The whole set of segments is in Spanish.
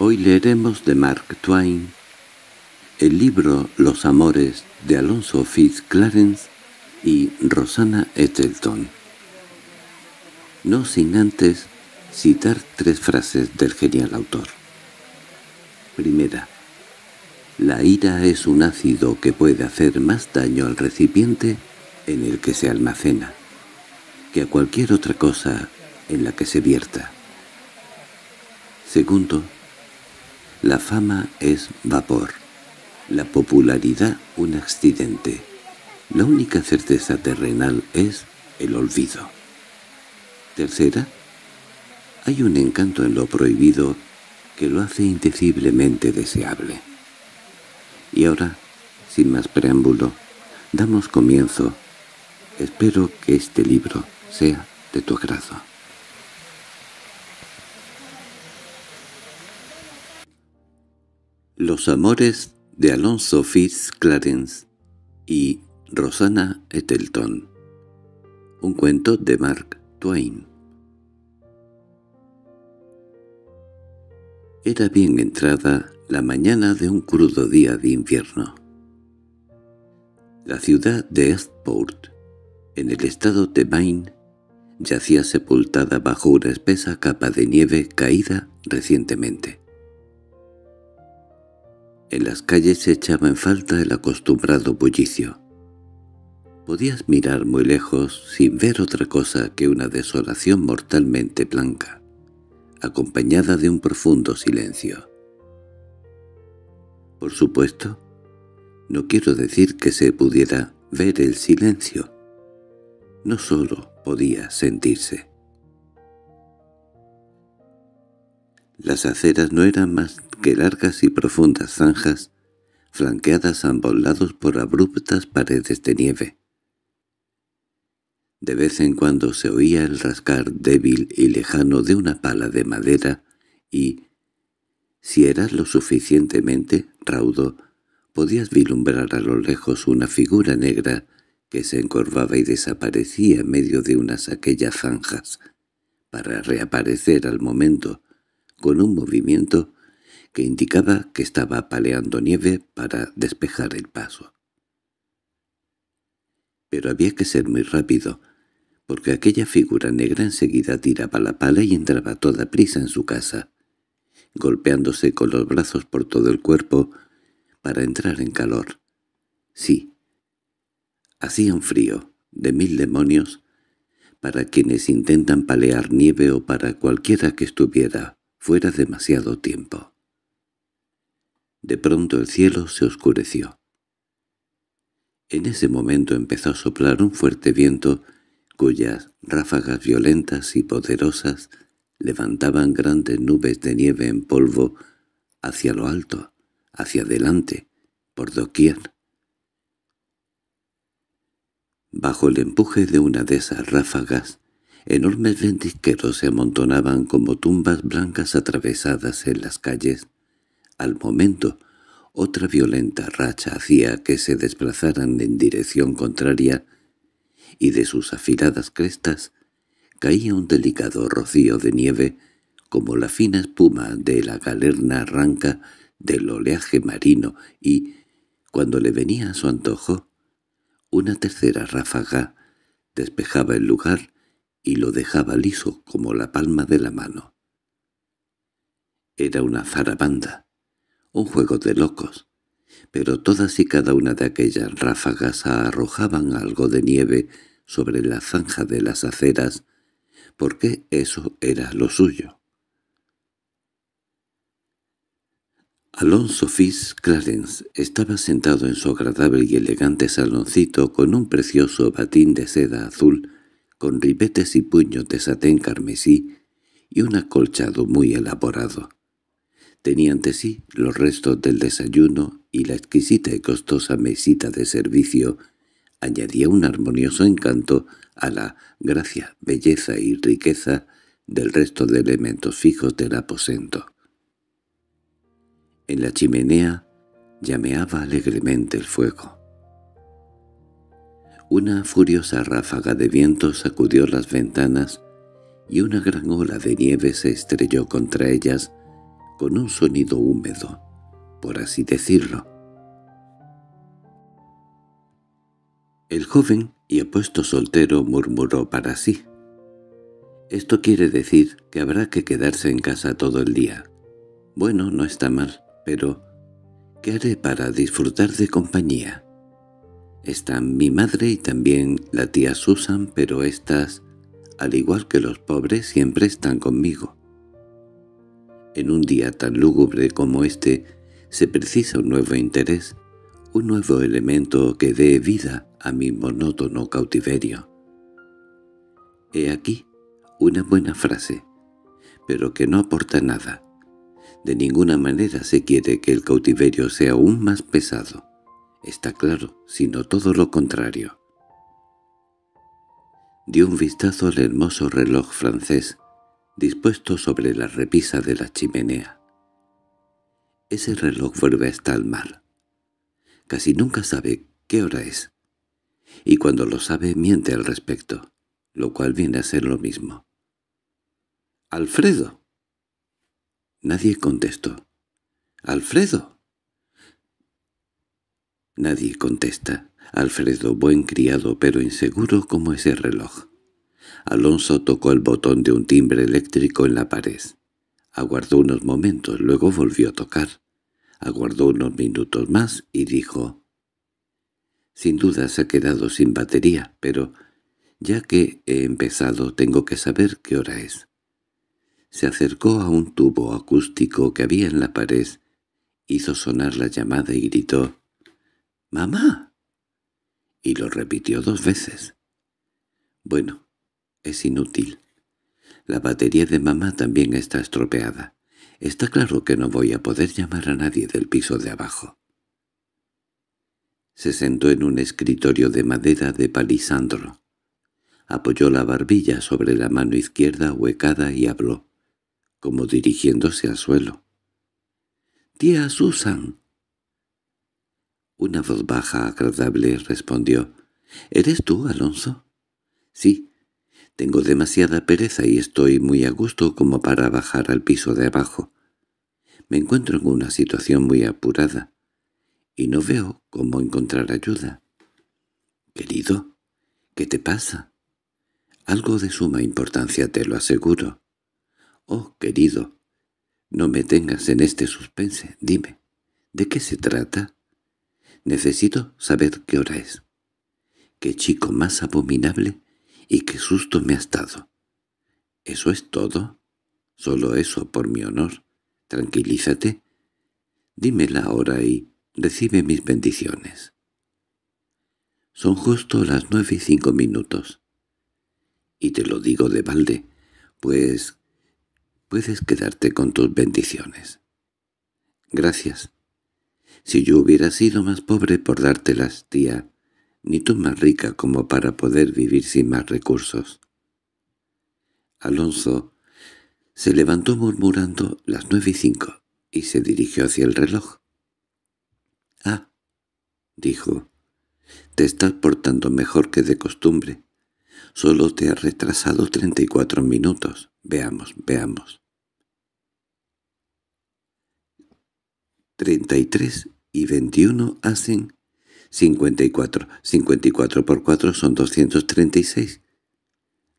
Hoy leeremos de Mark Twain el libro Los amores de Alonso Fitzclarence y Rosanna Ethelton. No sin antes citar tres frases del genial autor. Primera. La ira es un ácido que puede hacer más daño al recipiente en el que se almacena que a cualquier otra cosa en la que se vierta. Segundo, la fama es vapor, la popularidad un accidente. La única certeza terrenal es el olvido. Tercera, hay un encanto en lo prohibido que lo hace indeciblemente deseable. Y ahora, sin más preámbulo, damos comienzo. Espero que este libro sea de tu agrado. Los amores de Alonso Fitz Clarence y Rosanna Ethelton. Un cuento de Mark Twain. Era bien entrada la mañana de un crudo día de invierno. La ciudad de Eastport, en el estado de Maine, yacía sepultada bajo una espesa capa de nieve caída recientemente. En las calles se echaba en falta el acostumbrado bullicio. Podías mirar muy lejos sin ver otra cosa que una desolación mortalmente blanca, acompañada de un profundo silencio. Por supuesto, no quiero decir que se pudiera ver el silencio. No solo podía sentirse. Las aceras no eran más que largas y profundas zanjas, flanqueadas a ambos lados por abruptas paredes de nieve. De vez en cuando se oía el rascar débil y lejano de una pala de madera y, si eras lo suficientemente raudo, podías vislumbrar a lo lejos una figura negra que se encorvaba y desaparecía en medio de unas aquellas zanjas, para reaparecer al momento, con un movimiento que indicaba que estaba paleando nieve para despejar el paso. Pero había que ser muy rápido, porque aquella figura negra enseguida tiraba la pala y entraba toda prisa en su casa, golpeándose con los brazos por todo el cuerpo para entrar en calor. Sí, hacía un frío de mil demonios para quienes intentan palear nieve o para cualquiera que estuviera fuera demasiado tiempo. De pronto el cielo se oscureció. En ese momento empezó a soplar un fuerte viento cuyas ráfagas violentas y poderosas levantaban grandes nubes de nieve en polvo hacia lo alto, hacia adelante, por doquier. Bajo el empuje de una de esas ráfagas, Enormes ventisqueros se amontonaban como tumbas blancas atravesadas en las calles. Al momento, otra violenta racha hacía que se desplazaran en dirección contraria, y de sus afiladas crestas caía un delicado rocío de nieve, como la fina espuma de la galerna arranca del oleaje marino y, cuando le venía a su antojo, una tercera ráfaga despejaba el lugar y lo dejaba liso como la palma de la mano. Era una zarabanda, un juego de locos, pero todas y cada una de aquellas ráfagas arrojaban algo de nieve sobre la zanja de las aceras, porque eso era lo suyo. Alonso Fitz Clarence estaba sentado en su agradable y elegante saloncito con un precioso batín de seda azul con ribetes y puños de satén carmesí y un acolchado muy elaborado. Tenía ante sí los restos del desayuno y la exquisita y costosa mesita de servicio añadía un armonioso encanto a la gracia, belleza y riqueza del resto de elementos fijos del aposento. En la chimenea llameaba alegremente el fuego. Una furiosa ráfaga de viento sacudió las ventanas y una gran ola de nieve se estrelló contra ellas con un sonido húmedo, por así decirlo. El joven y apuesto soltero murmuró para sí. Esto quiere decir que habrá que quedarse en casa todo el día. Bueno, no está mal, pero... ¿Qué haré para disfrutar de compañía? Están mi madre y también la tía Susan, pero estas, al igual que los pobres, siempre están conmigo. En un día tan lúgubre como este, se precisa un nuevo interés, un nuevo elemento que dé vida a mi monótono cautiverio. He aquí una buena frase, pero que no aporta nada. De ninguna manera se quiere que el cautiverio sea aún más pesado está claro, sino todo lo contrario. Dio un vistazo al hermoso reloj francés, dispuesto sobre la repisa de la chimenea. Ese reloj vuelve hasta el mar. Casi nunca sabe qué hora es, y cuando lo sabe miente al respecto, lo cual viene a ser lo mismo. —¡Alfredo! Nadie contestó. —¡Alfredo! Nadie contesta. Alfredo, buen criado, pero inseguro como ese reloj. Alonso tocó el botón de un timbre eléctrico en la pared. Aguardó unos momentos, luego volvió a tocar. Aguardó unos minutos más y dijo... Sin duda se ha quedado sin batería, pero ya que he empezado tengo que saber qué hora es. Se acercó a un tubo acústico que había en la pared, hizo sonar la llamada y gritó —¡Mamá! Y lo repitió dos veces. Bueno, es inútil. La batería de mamá también está estropeada. Está claro que no voy a poder llamar a nadie del piso de abajo. Se sentó en un escritorio de madera de palisandro. Apoyó la barbilla sobre la mano izquierda huecada y habló, como dirigiéndose al suelo. —¡Tía Susan! Una voz baja agradable respondió. —¿Eres tú, Alonso? —Sí. Tengo demasiada pereza y estoy muy a gusto como para bajar al piso de abajo. Me encuentro en una situación muy apurada y no veo cómo encontrar ayuda. —Querido, ¿qué te pasa? —Algo de suma importancia, te lo aseguro. —Oh, querido, no me tengas en este suspense, dime, ¿de qué se trata? Necesito saber qué hora es. Qué chico más abominable y qué susto me has dado. ¿Eso es todo? Solo eso, por mi honor. Tranquilízate. Dímela ahora hora y recibe mis bendiciones. Son justo las nueve y cinco minutos. Y te lo digo de balde, pues puedes quedarte con tus bendiciones. Gracias. Si yo hubiera sido más pobre por dártelas, tía, ni tú más rica como para poder vivir sin más recursos. Alonso se levantó murmurando las nueve y cinco y se dirigió hacia el reloj. —Ah —dijo—, te estás portando mejor que de costumbre. Solo te has retrasado treinta y cuatro minutos. Veamos, veamos. Treinta y tres y 21 hacen 54. 54 por 4 son 236.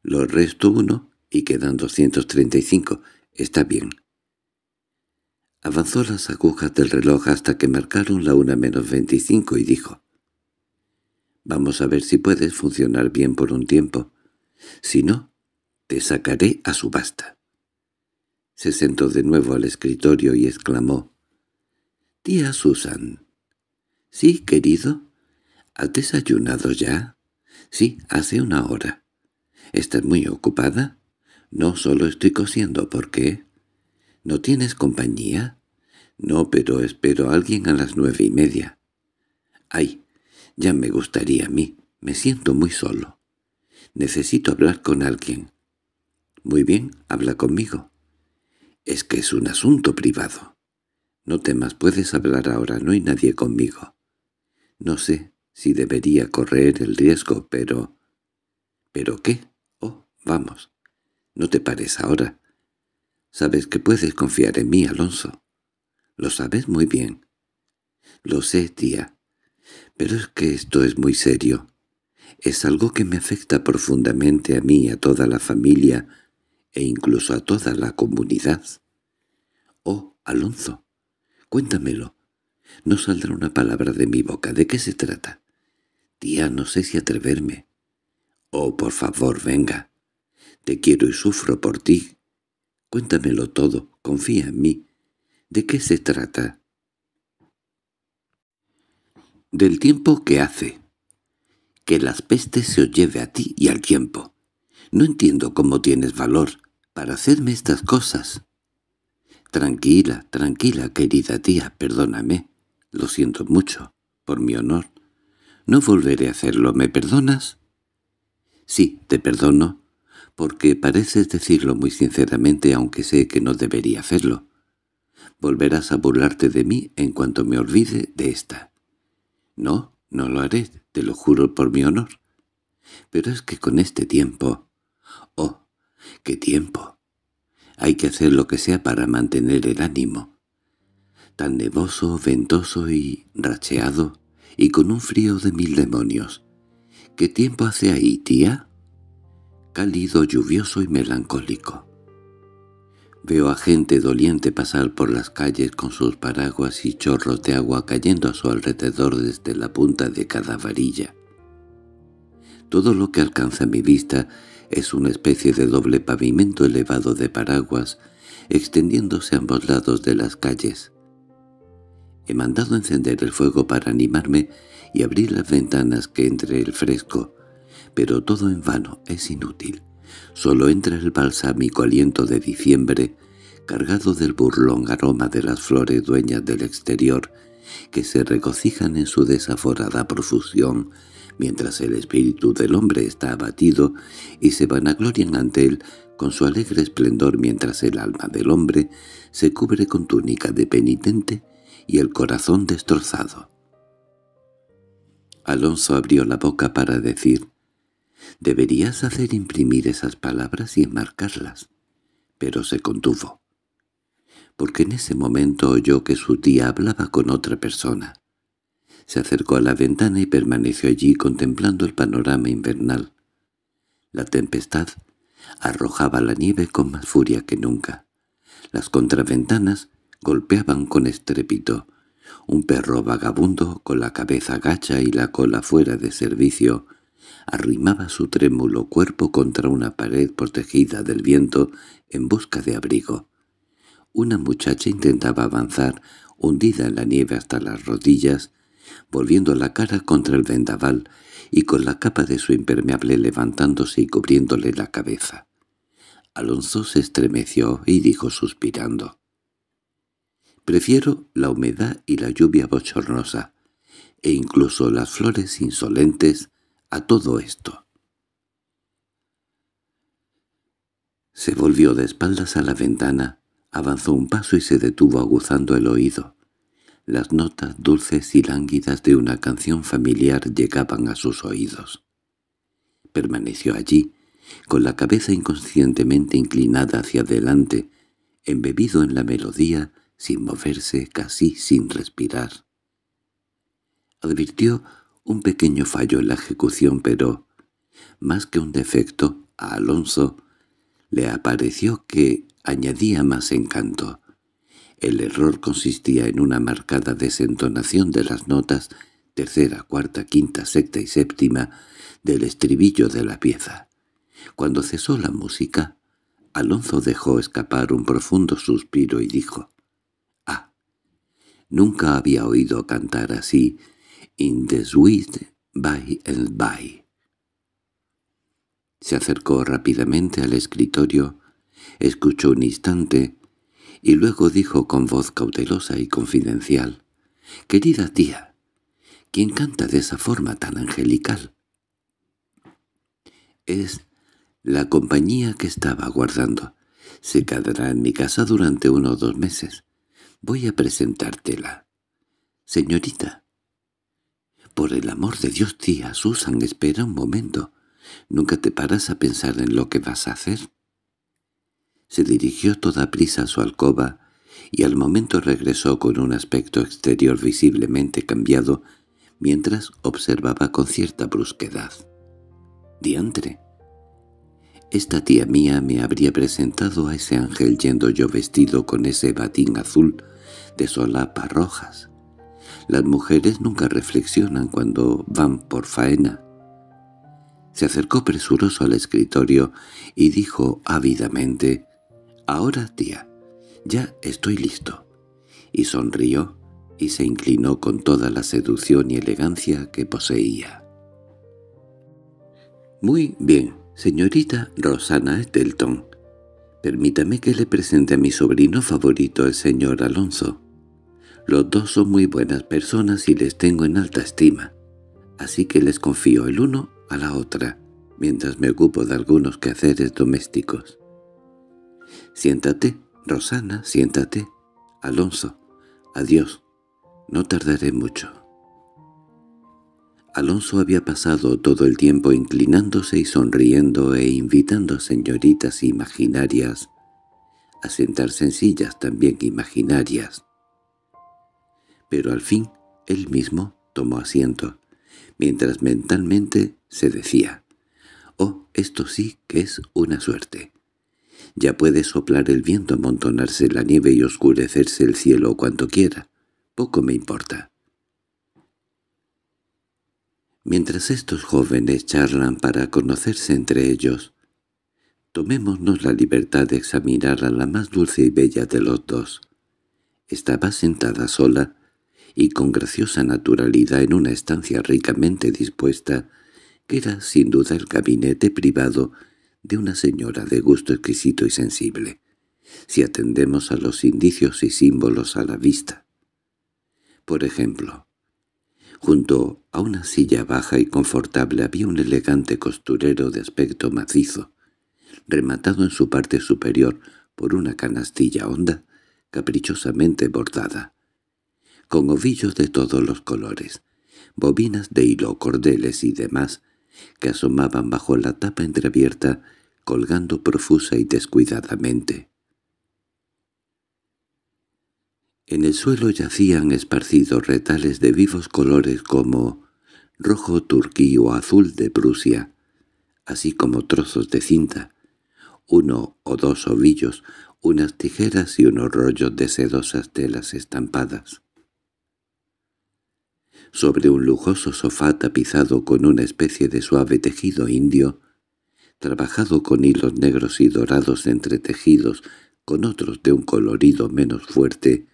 Lo resto 1 y quedan 235. Está bien. Avanzó las agujas del reloj hasta que marcaron la una menos 25 y dijo. Vamos a ver si puedes funcionar bien por un tiempo. Si no, te sacaré a subasta. Se sentó de nuevo al escritorio y exclamó. Susan. —Sí, querido. —¿Has desayunado ya? —Sí, hace una hora. —¿Estás muy ocupada? —No, solo estoy cosiendo. ¿Por qué? —¿No tienes compañía? —No, pero espero a alguien a las nueve y media. —Ay, ya me gustaría a mí. Me siento muy solo. Necesito hablar con alguien. —Muy bien, habla conmigo. —Es que es un asunto privado. No temas, puedes hablar ahora, no hay nadie conmigo. No sé si debería correr el riesgo, pero... —¿Pero qué? —Oh, vamos. No te pares ahora. Sabes que puedes confiar en mí, Alonso. Lo sabes muy bien. —Lo sé, tía. Pero es que esto es muy serio. Es algo que me afecta profundamente a mí, a toda la familia e incluso a toda la comunidad. —Oh, Alonso. Cuéntamelo. No saldrá una palabra de mi boca. ¿De qué se trata? Tía, no sé si atreverme. Oh, por favor, venga. Te quiero y sufro por ti. Cuéntamelo todo. Confía en mí. ¿De qué se trata? Del tiempo que hace. Que las pestes se os lleve a ti y al tiempo. No entiendo cómo tienes valor para hacerme estas cosas. —Tranquila, tranquila, querida tía, perdóname. Lo siento mucho, por mi honor. No volveré a hacerlo, ¿me perdonas? —Sí, te perdono, porque pareces decirlo muy sinceramente aunque sé que no debería hacerlo. Volverás a burlarte de mí en cuanto me olvide de esta. —No, no lo haré, te lo juro por mi honor. Pero es que con este tiempo... —¡Oh, qué tiempo! Hay que hacer lo que sea para mantener el ánimo. Tan nevoso, ventoso y racheado, y con un frío de mil demonios. ¿Qué tiempo hace ahí, tía? Cálido, lluvioso y melancólico. Veo a gente doliente pasar por las calles con sus paraguas y chorros de agua cayendo a su alrededor desde la punta de cada varilla. Todo lo que alcanza mi vista es una especie de doble pavimento elevado de paraguas, extendiéndose a ambos lados de las calles. He mandado encender el fuego para animarme y abrir las ventanas que entre el fresco, pero todo en vano, es inútil. Solo entra el balsámico aliento de diciembre, cargado del burlón aroma de las flores dueñas del exterior, que se regocijan en su desaforada profusión mientras el espíritu del hombre está abatido y se vanaglorian ante él con su alegre esplendor mientras el alma del hombre se cubre con túnica de penitente y el corazón destrozado. Alonso abrió la boca para decir, «Deberías hacer imprimir esas palabras y enmarcarlas», pero se contuvo, porque en ese momento oyó que su tía hablaba con otra persona. Se acercó a la ventana y permaneció allí contemplando el panorama invernal. La tempestad arrojaba la nieve con más furia que nunca. Las contraventanas golpeaban con estrépito. Un perro vagabundo, con la cabeza gacha y la cola fuera de servicio, arrimaba su trémulo cuerpo contra una pared protegida del viento en busca de abrigo. Una muchacha intentaba avanzar, hundida en la nieve hasta las rodillas, volviendo la cara contra el vendaval y con la capa de su impermeable levantándose y cubriéndole la cabeza. Alonso se estremeció y dijo suspirando. Prefiero la humedad y la lluvia bochornosa, e incluso las flores insolentes, a todo esto. Se volvió de espaldas a la ventana, avanzó un paso y se detuvo aguzando el oído. Las notas dulces y lánguidas de una canción familiar llegaban a sus oídos. Permaneció allí, con la cabeza inconscientemente inclinada hacia adelante, embebido en la melodía, sin moverse, casi sin respirar. Advirtió un pequeño fallo en la ejecución, pero, más que un defecto, a Alonso le apareció que añadía más encanto. El error consistía en una marcada desentonación de las notas tercera, cuarta, quinta, sexta y séptima del estribillo de la pieza. Cuando cesó la música, Alonso dejó escapar un profundo suspiro y dijo, «Ah, nunca había oído cantar así, «In the sweet by and by». Se acercó rápidamente al escritorio, escuchó un instante, y luego dijo con voz cautelosa y confidencial, «Querida tía, ¿quién canta de esa forma tan angelical?» «Es la compañía que estaba aguardando. Se quedará en mi casa durante uno o dos meses. Voy a presentártela. Señorita». «Por el amor de Dios, tía, Susan, espera un momento. ¿Nunca te paras a pensar en lo que vas a hacer?» Se dirigió toda prisa a su alcoba y al momento regresó con un aspecto exterior visiblemente cambiado mientras observaba con cierta brusquedad. —¡Diantre! Esta tía mía me habría presentado a ese ángel yendo yo vestido con ese batín azul de solapas rojas. Las mujeres nunca reflexionan cuando van por faena. Se acercó presuroso al escritorio y dijo ávidamente —Ahora, tía, ya estoy listo. Y sonrió y se inclinó con toda la seducción y elegancia que poseía. —Muy bien, señorita Rosana delton Permítame que le presente a mi sobrino favorito, el señor Alonso. Los dos son muy buenas personas y les tengo en alta estima, así que les confío el uno a la otra, mientras me ocupo de algunos quehaceres domésticos. —Siéntate, Rosana, siéntate. —Alonso, adiós. No tardaré mucho. Alonso había pasado todo el tiempo inclinándose y sonriendo e invitando a señoritas imaginarias a sentarse en sillas también imaginarias. Pero al fin él mismo tomó asiento, mientras mentalmente se decía, «Oh, esto sí que es una suerte». Ya puede soplar el viento, amontonarse la nieve y oscurecerse el cielo cuanto quiera. Poco me importa. Mientras estos jóvenes charlan para conocerse entre ellos, tomémonos la libertad de examinar a la más dulce y bella de los dos. Estaba sentada sola y con graciosa naturalidad en una estancia ricamente dispuesta, que era sin duda el gabinete privado de una señora de gusto exquisito y sensible, si atendemos a los indicios y símbolos a la vista. Por ejemplo, junto a una silla baja y confortable había un elegante costurero de aspecto macizo, rematado en su parte superior por una canastilla honda, caprichosamente bordada, con ovillos de todos los colores, bobinas de hilo, cordeles y demás que asomaban bajo la tapa entreabierta, colgando profusa y descuidadamente. En el suelo yacían esparcidos retales de vivos colores como rojo turquí o azul de Prusia, así como trozos de cinta, uno o dos ovillos, unas tijeras y unos rollos de sedosas telas estampadas sobre un lujoso sofá tapizado con una especie de suave tejido indio, trabajado con hilos negros y dorados entretejidos con otros de un colorido menos fuerte,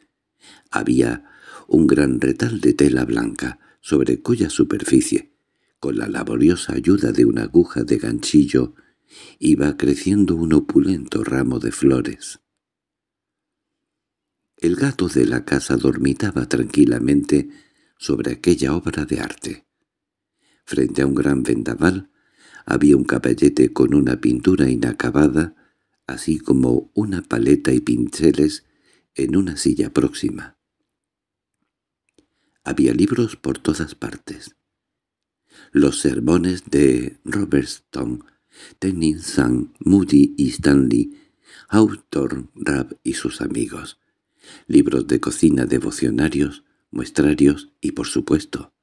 había un gran retal de tela blanca, sobre cuya superficie, con la laboriosa ayuda de una aguja de ganchillo, iba creciendo un opulento ramo de flores. El gato de la casa dormitaba tranquilamente sobre aquella obra de arte. Frente a un gran vendaval había un caballete con una pintura inacabada, así como una paleta y pinceles en una silla próxima. Había libros por todas partes. Los sermones de Robertson, Tennyson, Moody y Stanley, Hawthorne, Rab y sus amigos, libros de cocina devocionarios, muestrarios y, por supuesto,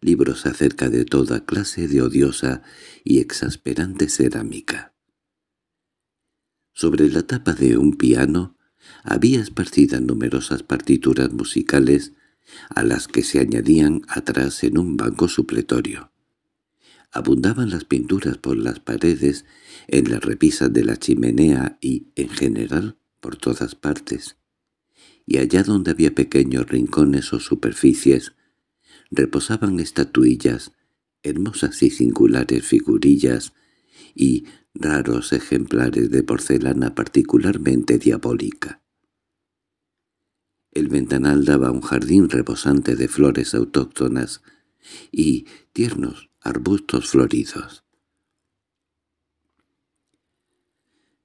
libros acerca de toda clase de odiosa y exasperante cerámica. Sobre la tapa de un piano había esparcidas numerosas partituras musicales a las que se añadían atrás en un banco supletorio. Abundaban las pinturas por las paredes, en las repisas de la chimenea y, en general, por todas partes y allá donde había pequeños rincones o superficies, reposaban estatuillas, hermosas y singulares figurillas, y raros ejemplares de porcelana particularmente diabólica. El ventanal daba un jardín rebosante de flores autóctonas y tiernos arbustos floridos.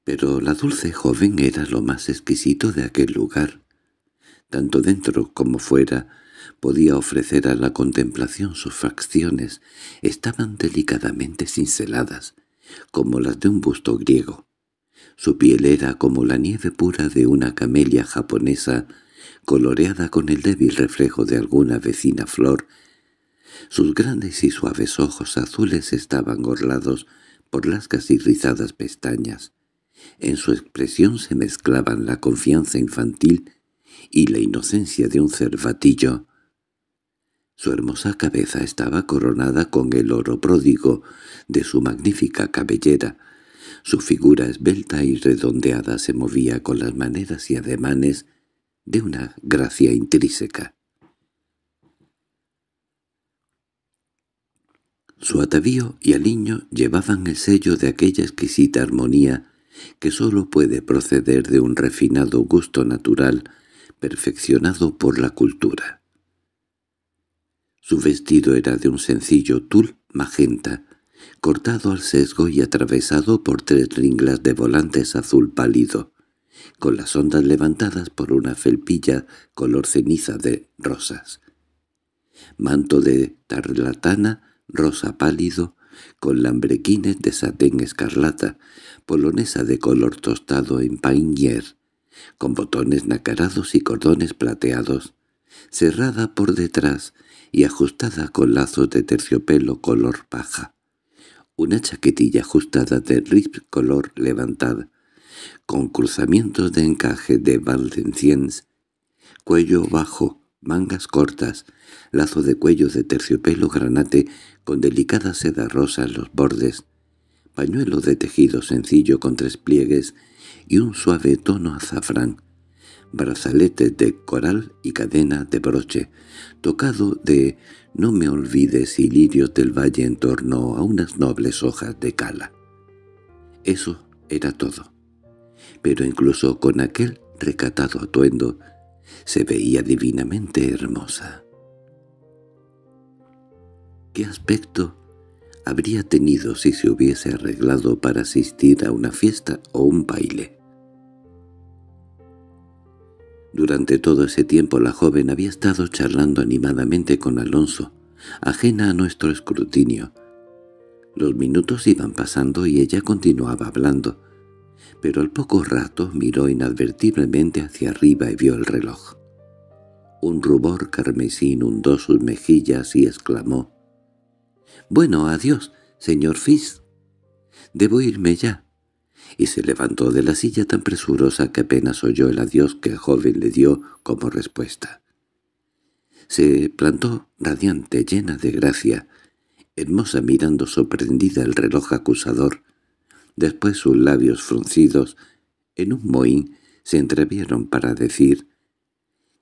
Pero la dulce joven era lo más exquisito de aquel lugar, tanto dentro como fuera, podía ofrecer a la contemplación sus facciones, estaban delicadamente cinceladas, como las de un busto griego. Su piel era como la nieve pura de una camelia japonesa, coloreada con el débil reflejo de alguna vecina flor. Sus grandes y suaves ojos azules estaban orlados por las casi rizadas pestañas. En su expresión se mezclaban la confianza infantil y la inocencia de un cervatillo. Su hermosa cabeza estaba coronada con el oro pródigo de su magnífica cabellera. Su figura esbelta y redondeada se movía con las maneras y ademanes de una gracia intrínseca. Su atavío y aliño llevaban el sello de aquella exquisita armonía que sólo puede proceder de un refinado gusto natural perfeccionado por la cultura. Su vestido era de un sencillo tul magenta, cortado al sesgo y atravesado por tres ringlas de volantes azul pálido, con las ondas levantadas por una felpilla color ceniza de rosas. Manto de tarlatana, rosa pálido, con lambrequines de satén escarlata, polonesa de color tostado en painier, con botones nacarados y cordones plateados, cerrada por detrás y ajustada con lazos de terciopelo color paja. Una chaquetilla ajustada de rip color levantada, con cruzamientos de encaje de valenciennes, cuello bajo, mangas cortas, lazo de cuello de terciopelo granate con delicada seda rosa en los bordes, pañuelo de tejido sencillo con tres pliegues y un suave tono azafrán, brazaletes de coral y cadena de broche, tocado de no me olvides y lirios del valle en torno a unas nobles hojas de cala. Eso era todo. Pero incluso con aquel recatado atuendo, se veía divinamente hermosa. ¿Qué aspecto habría tenido si se hubiese arreglado para asistir a una fiesta o un baile? Durante todo ese tiempo la joven había estado charlando animadamente con Alonso, ajena a nuestro escrutinio. Los minutos iban pasando y ella continuaba hablando, pero al poco rato miró inadvertiblemente hacia arriba y vio el reloj. Un rubor carmesí inundó sus mejillas y exclamó, «Bueno, adiós, señor Fizz. Debo irme ya y se levantó de la silla tan presurosa que apenas oyó el adiós que el joven le dio como respuesta. Se plantó radiante, llena de gracia, hermosa mirando sorprendida el reloj acusador. Después sus labios fruncidos, en un mohín, se entrevieron para decir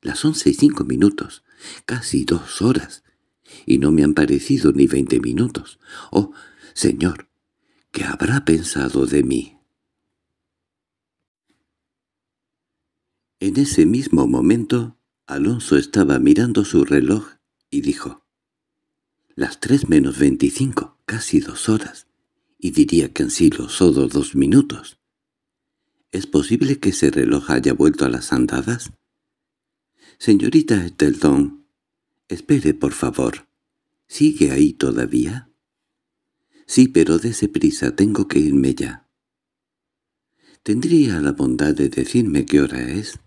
«Las once y cinco minutos, casi dos horas, y no me han parecido ni veinte minutos. Oh, señor, ¿qué habrá pensado de mí?» En ese mismo momento, Alonso estaba mirando su reloj y dijo, «Las tres menos veinticinco, casi dos horas, y diría que han sido solo dos minutos. ¿Es posible que ese reloj haya vuelto a las andadas?» «Señorita Eteldon, espere, por favor. ¿Sigue ahí todavía?» «Sí, pero dése prisa, tengo que irme ya». «¿Tendría la bondad de decirme qué hora es?»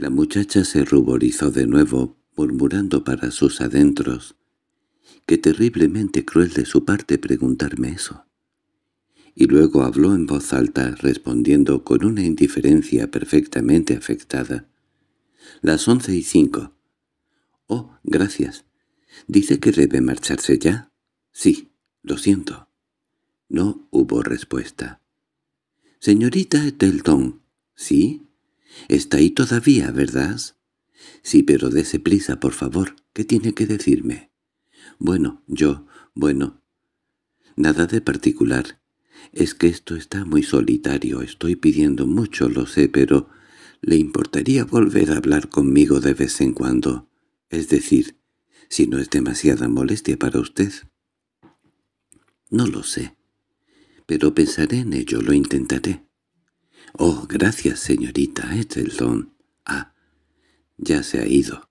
La muchacha se ruborizó de nuevo, murmurando para sus adentros. —¡Qué terriblemente cruel de su parte preguntarme eso! Y luego habló en voz alta, respondiendo con una indiferencia perfectamente afectada. —Las once y cinco. —Oh, gracias. —¿Dice que debe marcharse ya? —Sí, lo siento. No hubo respuesta. —Señorita Delton, ¿sí? Está ahí todavía, ¿verdad? Sí, pero dése prisa, por favor. ¿Qué tiene que decirme? Bueno, yo, bueno. Nada de particular. Es que esto está muy solitario. Estoy pidiendo mucho, lo sé, pero... ¿Le importaría volver a hablar conmigo de vez en cuando? Es decir, si no es demasiada molestia para usted. No lo sé. Pero pensaré en ello, lo intentaré. —Oh, gracias, señorita es el don. —Ah, ya se ha ido.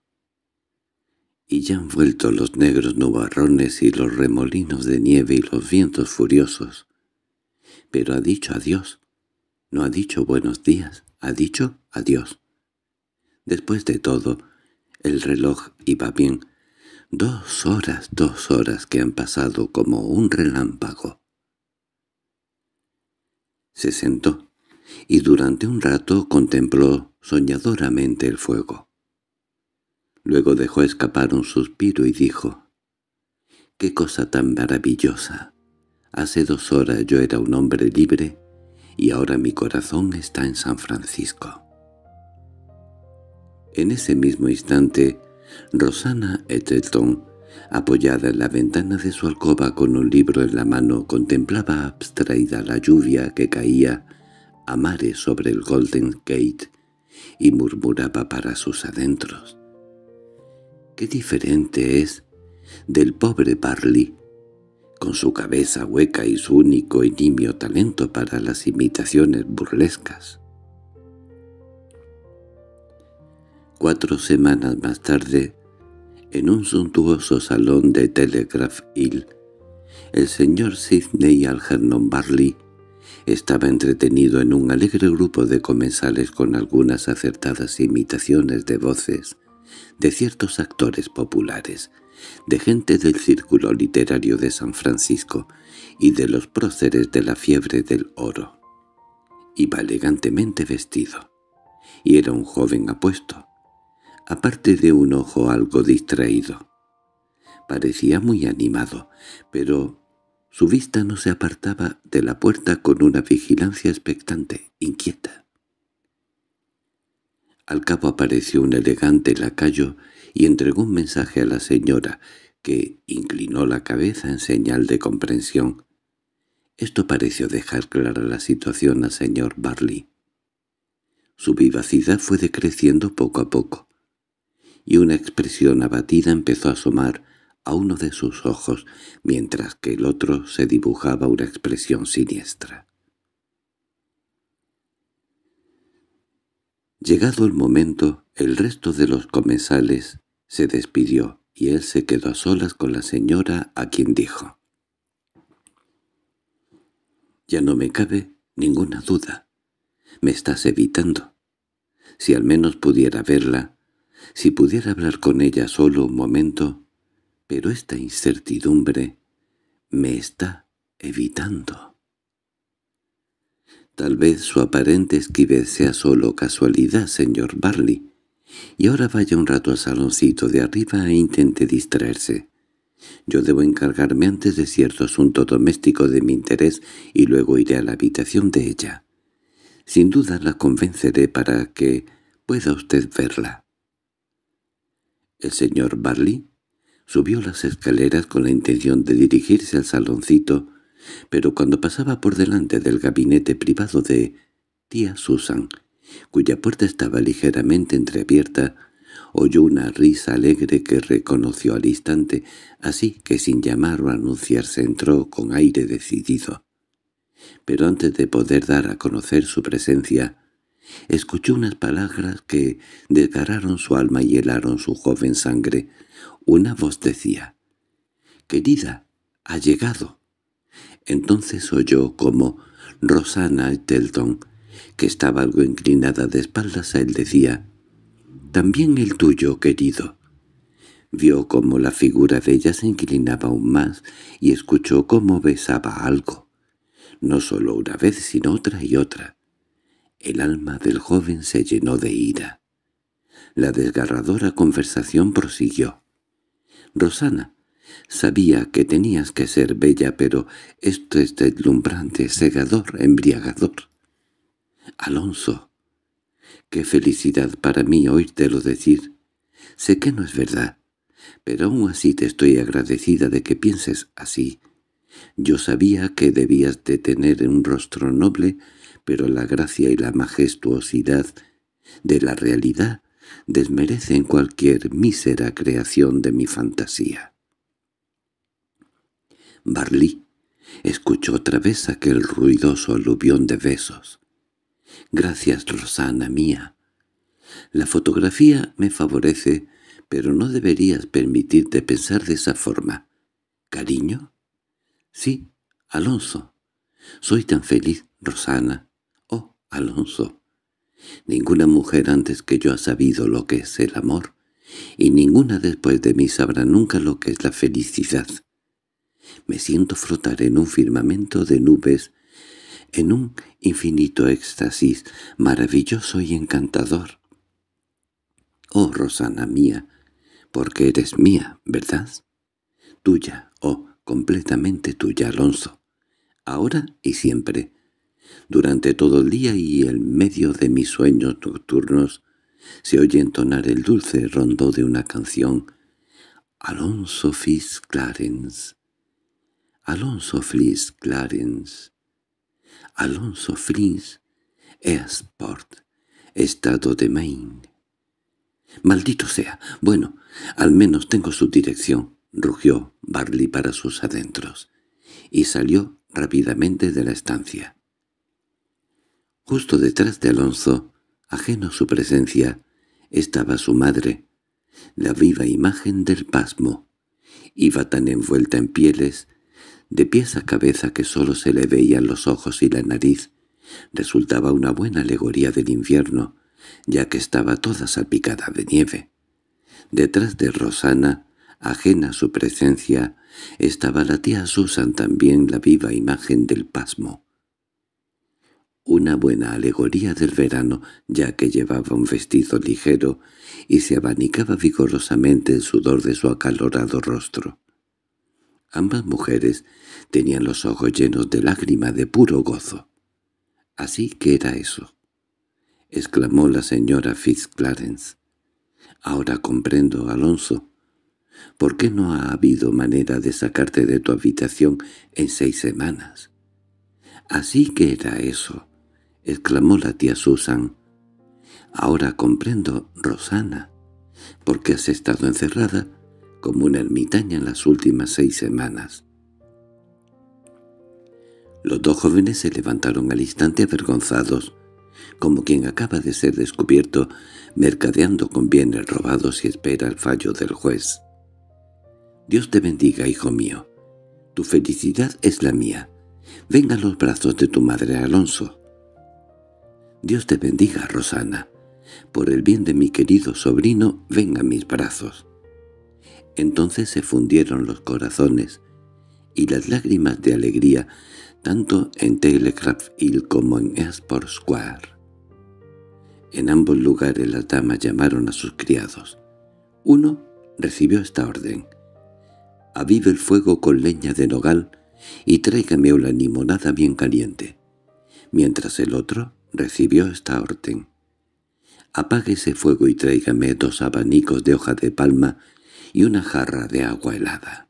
Y ya han vuelto los negros nubarrones y los remolinos de nieve y los vientos furiosos. Pero ha dicho adiós. No ha dicho buenos días, ha dicho adiós. Después de todo, el reloj iba bien. Dos horas, dos horas que han pasado como un relámpago. Se sentó y durante un rato contempló soñadoramente el fuego. Luego dejó escapar un suspiro y dijo, «¡Qué cosa tan maravillosa! Hace dos horas yo era un hombre libre y ahora mi corazón está en San Francisco». En ese mismo instante, Rosana Ethelton, apoyada en la ventana de su alcoba con un libro en la mano, contemplaba abstraída la lluvia que caía amare sobre el Golden Gate y murmuraba para sus adentros. «¡Qué diferente es del pobre Barley!» con su cabeza hueca y su único y nimio talento para las imitaciones burlescas. Cuatro semanas más tarde, en un suntuoso salón de Telegraph Hill, el señor Sidney Algernon Barley estaba entretenido en un alegre grupo de comensales con algunas acertadas imitaciones de voces de ciertos actores populares, de gente del círculo literario de San Francisco y de los próceres de la fiebre del oro. Iba elegantemente vestido, y era un joven apuesto, aparte de un ojo algo distraído. Parecía muy animado, pero su vista no se apartaba de la puerta con una vigilancia expectante, inquieta. Al cabo apareció un elegante lacayo y entregó un mensaje a la señora, que inclinó la cabeza en señal de comprensión. Esto pareció dejar clara la situación al señor Barley. Su vivacidad fue decreciendo poco a poco, y una expresión abatida empezó a asomar a uno de sus ojos, mientras que el otro se dibujaba una expresión siniestra. Llegado el momento, el resto de los comensales se despidió y él se quedó a solas con la señora a quien dijo. «Ya no me cabe ninguna duda. Me estás evitando. Si al menos pudiera verla, si pudiera hablar con ella solo un momento, pero esta incertidumbre me está evitando. Tal vez su aparente esquivez sea solo casualidad, señor Barley, y ahora vaya un rato al saloncito de arriba e intente distraerse. Yo debo encargarme antes de cierto asunto doméstico de mi interés y luego iré a la habitación de ella. Sin duda la convenceré para que pueda usted verla. El señor Barley Subió las escaleras con la intención de dirigirse al saloncito, pero cuando pasaba por delante del gabinete privado de tía Susan, cuya puerta estaba ligeramente entreabierta, oyó una risa alegre que reconoció al instante, así que sin llamar o anunciarse entró con aire decidido. Pero antes de poder dar a conocer su presencia, Escuchó unas palabras que desgarraron su alma y helaron su joven sangre. Una voz decía, «Querida, ha llegado». Entonces oyó como Rosana Telton, que estaba algo inclinada de espaldas a él, decía, «También el tuyo, querido». Vio como la figura de ella se inclinaba aún más y escuchó cómo besaba algo. No solo una vez, sino otra y otra. El alma del joven se llenó de ira. La desgarradora conversación prosiguió. «Rosana, sabía que tenías que ser bella, pero esto es deslumbrante, segador, embriagador. Alonso, qué felicidad para mí oírtelo decir. Sé que no es verdad, pero aún así te estoy agradecida de que pienses así. Yo sabía que debías de tener un rostro noble pero la gracia y la majestuosidad de la realidad desmerecen cualquier mísera creación de mi fantasía. Barlí escuchó otra vez aquel ruidoso aluvión de besos. «Gracias, Rosana mía. La fotografía me favorece, pero no deberías permitirte pensar de esa forma. ¿Cariño?» «Sí, Alonso. Soy tan feliz, Rosana. Alonso. Ninguna mujer antes que yo ha sabido lo que es el amor, y ninguna después de mí sabrá nunca lo que es la felicidad. Me siento frotar en un firmamento de nubes, en un infinito éxtasis maravilloso y encantador. Oh, Rosana mía, porque eres mía, ¿verdad? Tuya, oh, completamente tuya, Alonso. Ahora y siempre. Durante todo el día y en medio de mis sueños nocturnos se oye entonar el dulce rondó de una canción. Alonso Fis Clarence. Alonso Fis Clarence. Alonso Fis Esport, estado de Maine. —¡Maldito sea! Bueno, al menos tengo su dirección —rugió Barley para sus adentros, y salió rápidamente de la estancia. Justo detrás de Alonso, ajeno a su presencia, estaba su madre, la viva imagen del pasmo. Iba tan envuelta en pieles, de pies a cabeza que sólo se le veían los ojos y la nariz, resultaba una buena alegoría del infierno, ya que estaba toda salpicada de nieve. Detrás de Rosana, ajena a su presencia, estaba la tía Susan también la viva imagen del pasmo una buena alegoría del verano, ya que llevaba un vestido ligero y se abanicaba vigorosamente el sudor de su acalorado rostro. Ambas mujeres tenían los ojos llenos de lágrima de puro gozo. Así que era eso, exclamó la señora Fitzclarence. Ahora comprendo, Alonso. ¿Por qué no ha habido manera de sacarte de tu habitación en seis semanas? Así que era eso. —exclamó la tía Susan. —Ahora comprendo, Rosana, porque has estado encerrada como una ermitaña en las últimas seis semanas. Los dos jóvenes se levantaron al instante avergonzados, como quien acaba de ser descubierto mercadeando con bienes robados y espera el fallo del juez. «Dios te bendiga, hijo mío. Tu felicidad es la mía. Venga a los brazos de tu madre, Alonso. Dios te bendiga, Rosana. Por el bien de mi querido sobrino, venga a mis brazos. Entonces se fundieron los corazones y las lágrimas de alegría, tanto en Telegraph Hill como en Esport Square. En ambos lugares las damas llamaron a sus criados. Uno recibió esta orden. Avive el fuego con leña de nogal y tráigame una limonada bien caliente. Mientras el otro recibió esta orden. «Apague ese fuego y tráigame dos abanicos de hoja de palma y una jarra de agua helada».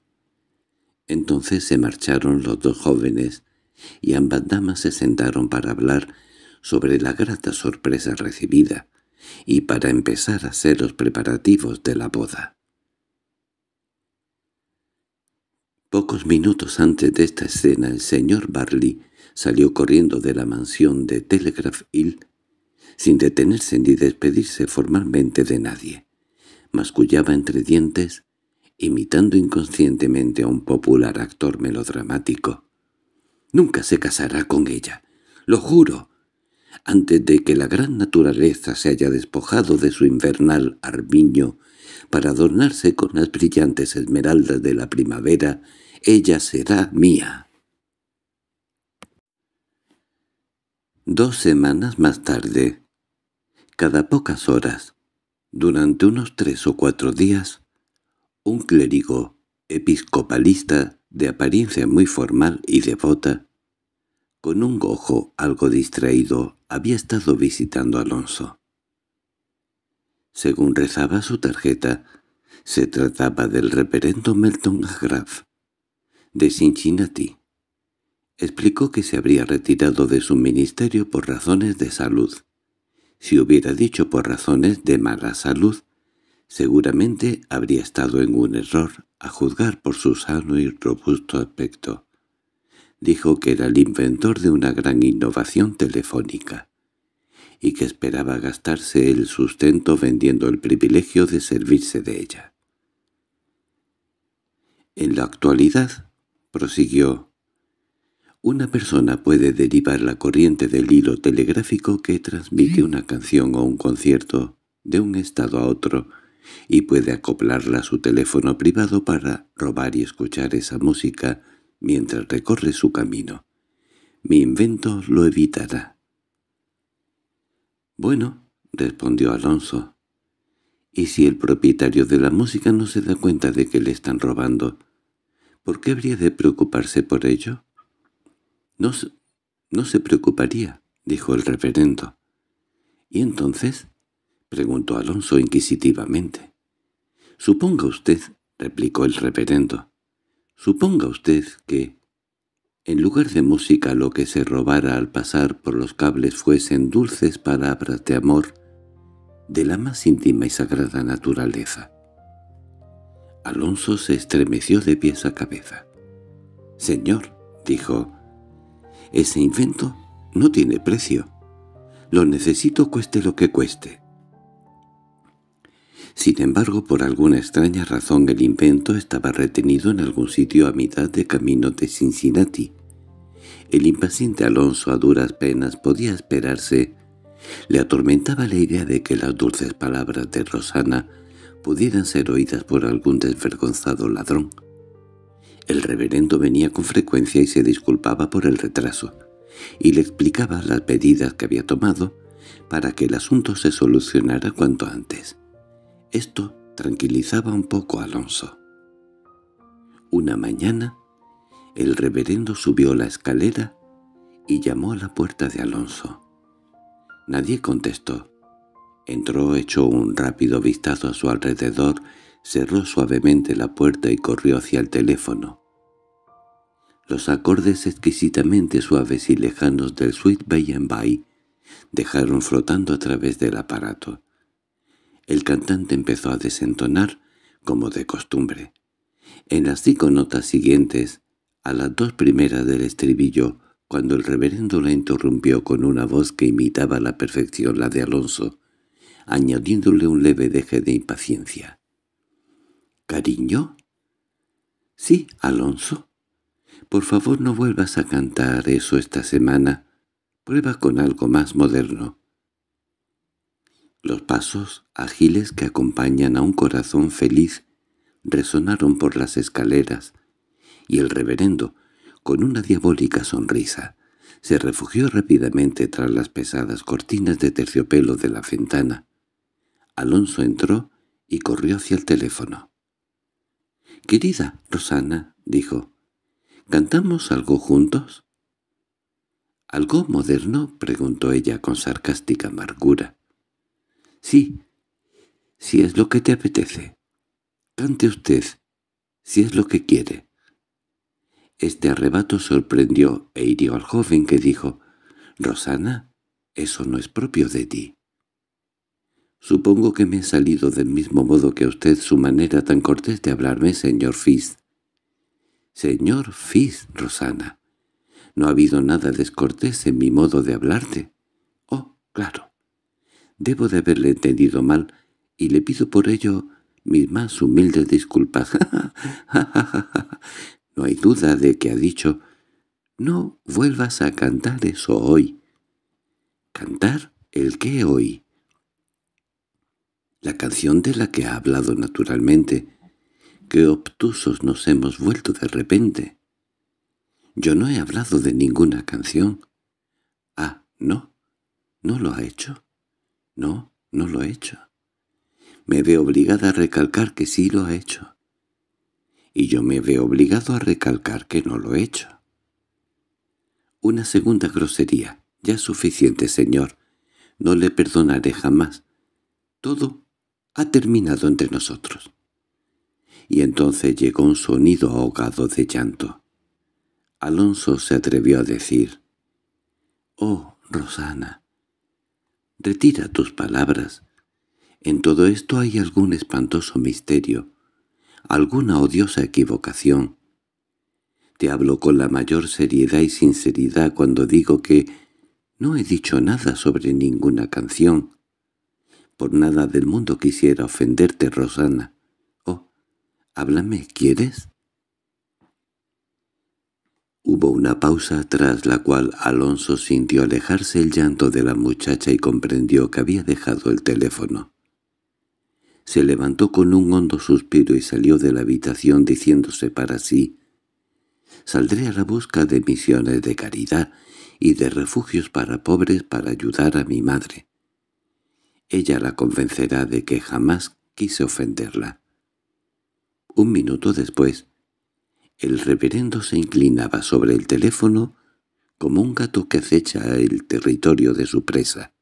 Entonces se marcharon los dos jóvenes y ambas damas se sentaron para hablar sobre la grata sorpresa recibida y para empezar a hacer los preparativos de la boda. Pocos minutos antes de esta escena el señor Barley salió corriendo de la mansión de Telegraph Hill sin detenerse ni despedirse formalmente de nadie. Mascullaba entre dientes, imitando inconscientemente a un popular actor melodramático. «Nunca se casará con ella, lo juro. Antes de que la gran naturaleza se haya despojado de su invernal armiño para adornarse con las brillantes esmeraldas de la primavera, ella será mía». Dos semanas más tarde, cada pocas horas, durante unos tres o cuatro días, un clérigo episcopalista de apariencia muy formal y devota, con un ojo algo distraído, había estado visitando a Alonso. Según rezaba su tarjeta, se trataba del reverendo Melton Agraf, de Cincinnati, Explicó que se habría retirado de su ministerio por razones de salud. Si hubiera dicho por razones de mala salud, seguramente habría estado en un error a juzgar por su sano y robusto aspecto. Dijo que era el inventor de una gran innovación telefónica y que esperaba gastarse el sustento vendiendo el privilegio de servirse de ella. En la actualidad, prosiguió, una persona puede derivar la corriente del hilo telegráfico que transmite una canción o un concierto de un estado a otro y puede acoplarla a su teléfono privado para robar y escuchar esa música mientras recorre su camino. Mi invento lo evitará. —Bueno —respondió Alonso—, ¿y si el propietario de la música no se da cuenta de que le están robando? ¿Por qué habría de preocuparse por ello? —No, no se preocuparía —dijo el reverendo. —¿Y entonces? —preguntó Alonso inquisitivamente. —Suponga usted —replicó el reverendo—, suponga usted que, en lugar de música lo que se robara al pasar por los cables fuesen dulces palabras de amor de la más íntima y sagrada naturaleza. Alonso se estremeció de pies a cabeza. —Señor —dijo— ese invento no tiene precio. Lo necesito cueste lo que cueste. Sin embargo, por alguna extraña razón el invento estaba retenido en algún sitio a mitad de camino de Cincinnati. El impaciente Alonso a duras penas podía esperarse. Le atormentaba la idea de que las dulces palabras de Rosana pudieran ser oídas por algún desvergonzado ladrón. El reverendo venía con frecuencia y se disculpaba por el retraso, y le explicaba las medidas que había tomado para que el asunto se solucionara cuanto antes. Esto tranquilizaba un poco a Alonso. Una mañana, el reverendo subió la escalera y llamó a la puerta de Alonso. Nadie contestó. Entró, echó un rápido vistazo a su alrededor cerró suavemente la puerta y corrió hacia el teléfono. Los acordes exquisitamente suaves y lejanos del Sweet Bay and Bay» dejaron flotando a través del aparato. El cantante empezó a desentonar, como de costumbre. En las cinco notas siguientes, a las dos primeras del estribillo, cuando el reverendo la interrumpió con una voz que imitaba a la perfección la de Alonso, añadiéndole un leve deje de impaciencia. —¿Cariño? —Sí, Alonso. Por favor no vuelvas a cantar eso esta semana. Prueba con algo más moderno. Los pasos ágiles que acompañan a un corazón feliz resonaron por las escaleras, y el reverendo, con una diabólica sonrisa, se refugió rápidamente tras las pesadas cortinas de terciopelo de la ventana. Alonso entró y corrió hacia el teléfono. —Querida Rosana —dijo—, ¿cantamos algo juntos? —¿Algo moderno? —preguntó ella con sarcástica amargura. —Sí, si es lo que te apetece. Cante usted, si es lo que quiere. Este arrebato sorprendió e hirió al joven que dijo, «Rosana, eso no es propio de ti». Supongo que me he salido del mismo modo que a usted su manera tan cortés de hablarme, señor Fizz. Señor Fizz, Rosana, no ha habido nada descortés en mi modo de hablarte. Oh, claro. Debo de haberle entendido mal, y le pido por ello mis más humildes disculpas. no hay duda de que ha dicho, «No vuelvas a cantar eso hoy». «¿Cantar? ¿El qué hoy?» la canción de la que ha hablado naturalmente. ¡Qué obtusos nos hemos vuelto de repente! Yo no he hablado de ninguna canción. Ah, ¿no? ¿No lo ha hecho? No, no lo he hecho. Me veo obligada a recalcar que sí lo ha hecho. Y yo me veo obligado a recalcar que no lo he hecho. Una segunda grosería. Ya suficiente, señor. No le perdonaré jamás. Todo ha terminado entre nosotros. Y entonces llegó un sonido ahogado de llanto. Alonso se atrevió a decir, «Oh, Rosana, retira tus palabras. En todo esto hay algún espantoso misterio, alguna odiosa equivocación. Te hablo con la mayor seriedad y sinceridad cuando digo que no he dicho nada sobre ninguna canción, por nada del mundo quisiera ofenderte, Rosana. Oh, háblame, ¿quieres? Hubo una pausa tras la cual Alonso sintió alejarse el llanto de la muchacha y comprendió que había dejado el teléfono. Se levantó con un hondo suspiro y salió de la habitación diciéndose para sí, «Saldré a la busca de misiones de caridad y de refugios para pobres para ayudar a mi madre» ella la convencerá de que jamás quise ofenderla. Un minuto después, el reverendo se inclinaba sobre el teléfono como un gato que acecha el territorio de su presa.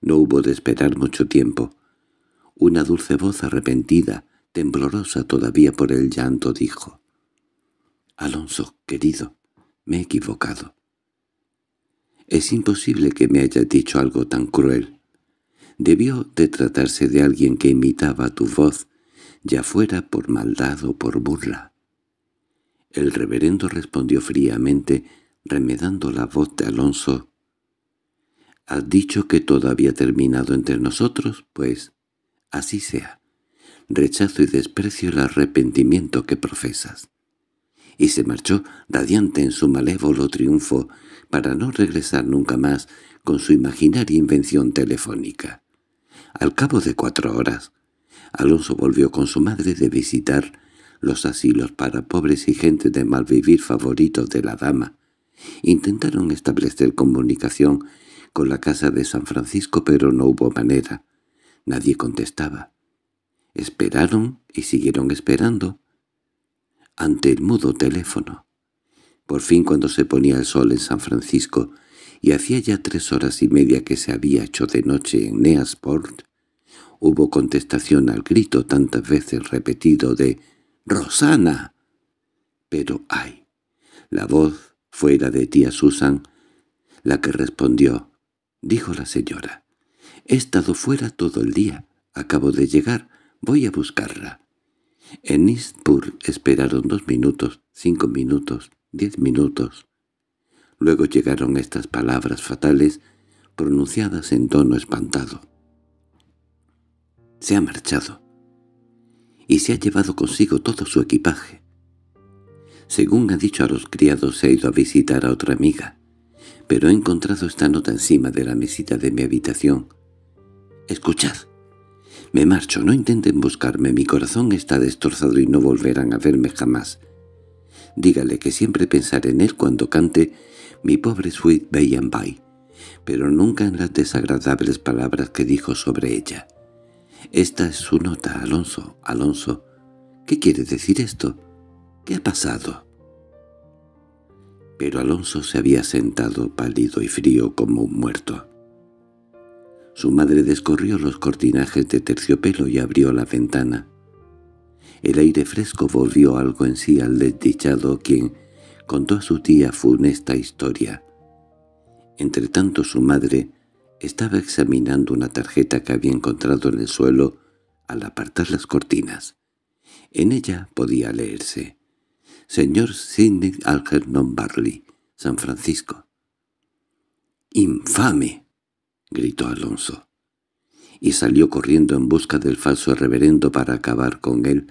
No hubo de esperar mucho tiempo. Una dulce voz arrepentida, temblorosa todavía por el llanto, dijo, «Alonso, querido, me he equivocado. Es imposible que me haya dicho algo tan cruel. Debió de tratarse de alguien que imitaba tu voz, ya fuera por maldad o por burla. El reverendo respondió fríamente, remedando la voz de Alonso. —¿Has dicho que todo había terminado entre nosotros? Pues así sea. Rechazo y desprecio el arrepentimiento que profesas. Y se marchó, radiante en su malévolo triunfo, para no regresar nunca más con su imaginaria invención telefónica. Al cabo de cuatro horas, Alonso volvió con su madre de visitar los asilos para pobres y gente de malvivir favoritos de la dama. Intentaron establecer comunicación con la casa de San Francisco, pero no hubo manera. Nadie contestaba. Esperaron y siguieron esperando ante el mudo teléfono. Por fin cuando se ponía el sol en San Francisco, y hacía ya tres horas y media que se había hecho de noche en Neasport, hubo contestación al grito tantas veces repetido de «¡Rosana!». Pero ay, la voz fuera de tía Susan, la que respondió, dijo la señora. «He estado fuera todo el día, acabo de llegar, voy a buscarla». En Eastburg esperaron dos minutos, cinco minutos, diez minutos. Luego llegaron estas palabras fatales, pronunciadas en tono espantado. Se ha marchado. Y se ha llevado consigo todo su equipaje. Según ha dicho a los criados, se ha ido a visitar a otra amiga. Pero he encontrado esta nota encima de la mesita de mi habitación. Escuchad. Me marcho, no intenten buscarme, mi corazón está destrozado y no volverán a verme jamás. Dígale que siempre pensaré en él cuando cante mi pobre Sweet Bay and Bay, pero nunca en las desagradables palabras que dijo sobre ella. «Esta es su nota, Alonso, Alonso. ¿Qué quiere decir esto? ¿Qué ha pasado?» Pero Alonso se había sentado pálido y frío como un muerto. Su madre descorrió los cortinajes de terciopelo y abrió la ventana. El aire fresco volvió algo en sí al desdichado quien contó a su tía funesta historia. Entretanto su madre estaba examinando una tarjeta que había encontrado en el suelo al apartar las cortinas. En ella podía leerse «Señor Sidney Algernon Barley, San Francisco». «¡Infame!» gritó Alonso. Y salió corriendo en busca del falso reverendo para acabar con él,